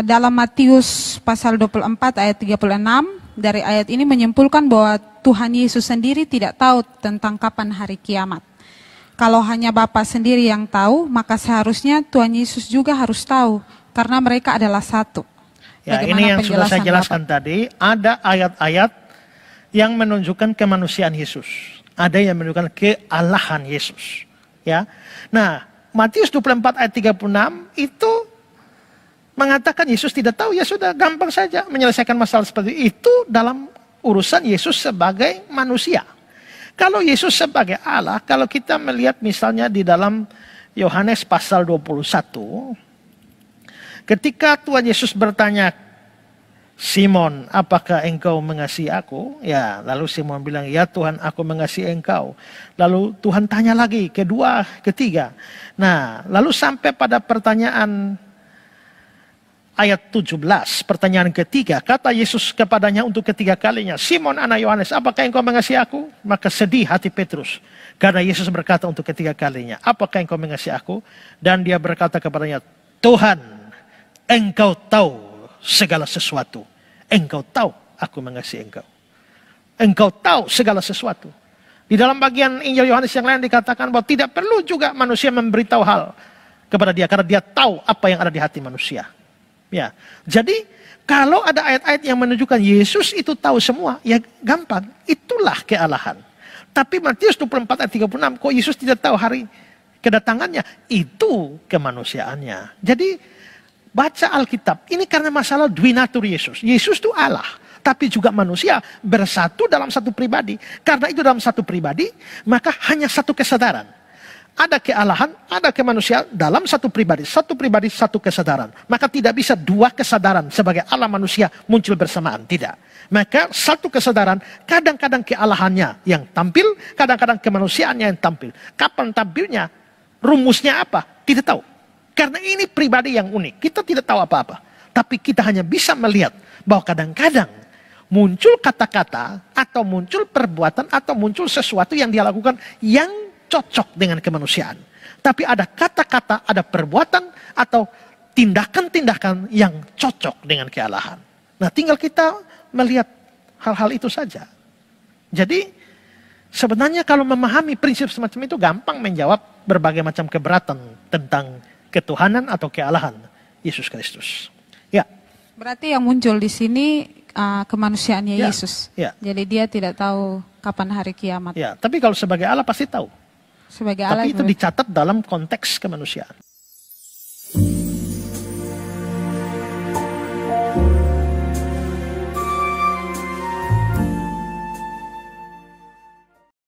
Eh, dalam Matius pasal 24 ayat 36 dari ayat ini menyimpulkan bahwa Tuhan Yesus sendiri tidak tahu tentang kapan hari kiamat. Kalau hanya Bapa sendiri yang tahu, maka seharusnya Tuhan Yesus juga harus tahu karena mereka adalah satu. Ya, ini yang sudah saya jelaskan Bapak? tadi, ada ayat-ayat yang menunjukkan kemanusiaan Yesus. Ada yang menunjukkan kealahan Yesus. Ya. Nah, Matius 24 ayat 36 itu mengatakan Yesus tidak tahu, ya sudah gampang saja menyelesaikan masalah seperti itu dalam urusan Yesus sebagai manusia. Kalau Yesus sebagai Allah, kalau kita melihat misalnya di dalam Yohanes pasal 21, ketika Tuhan Yesus bertanya, Simon, apakah engkau mengasihi aku? Ya, lalu Simon bilang, ya Tuhan aku mengasihi engkau. Lalu Tuhan tanya lagi, kedua, ketiga. Nah, lalu sampai pada pertanyaan ayat 17, pertanyaan ketiga. Kata Yesus kepadanya untuk ketiga kalinya, Simon anak Yohanes, apakah engkau mengasihi aku? Maka sedih hati Petrus. Karena Yesus berkata untuk ketiga kalinya, apakah engkau mengasihi aku? Dan dia berkata kepadanya, Tuhan, engkau tahu segala sesuatu. Engkau tahu aku mengasihi engkau. Engkau tahu segala sesuatu. Di dalam bagian Injil Yohanes yang lain dikatakan bahwa tidak perlu juga manusia memberitahu hal kepada dia karena dia tahu apa yang ada di hati manusia. Ya. Jadi kalau ada ayat-ayat yang menunjukkan Yesus itu tahu semua, ya gampang. Itulah kealahan. Tapi Matius 24 ayat 36, kok Yesus tidak tahu hari kedatangannya? Itu kemanusiaannya. Jadi baca Alkitab, ini karena masalah duinatur Yesus. Yesus itu Allah, tapi juga manusia bersatu dalam satu pribadi. Karena itu dalam satu pribadi, maka hanya satu kesadaran ada kealahan, ada kemanusiaan dalam satu pribadi. Satu pribadi, satu kesadaran. Maka tidak bisa dua kesadaran sebagai alam manusia muncul bersamaan. Tidak. Maka satu kesadaran, kadang-kadang kealahannya yang tampil, kadang-kadang kemanusiaannya yang tampil. Kapan tampilnya? Rumusnya apa? Tidak tahu. Karena ini pribadi yang unik. Kita tidak tahu apa-apa. Tapi kita hanya bisa melihat bahwa kadang-kadang muncul kata-kata atau muncul perbuatan atau muncul sesuatu yang dia lakukan yang cocok dengan kemanusiaan. Tapi ada kata-kata, ada perbuatan atau tindakan-tindakan yang cocok dengan kealahan. Nah tinggal kita melihat hal-hal itu saja. Jadi sebenarnya kalau memahami prinsip semacam itu gampang menjawab berbagai macam keberatan tentang ketuhanan atau kealahan Yesus Kristus. Ya. Berarti yang muncul di sini uh, kemanusiaannya ya. Yesus. Ya. Jadi dia tidak tahu kapan hari kiamat. Ya, tapi kalau sebagai Allah pasti tahu. Sebagai Tapi itu dicatat dalam konteks kemanusiaan.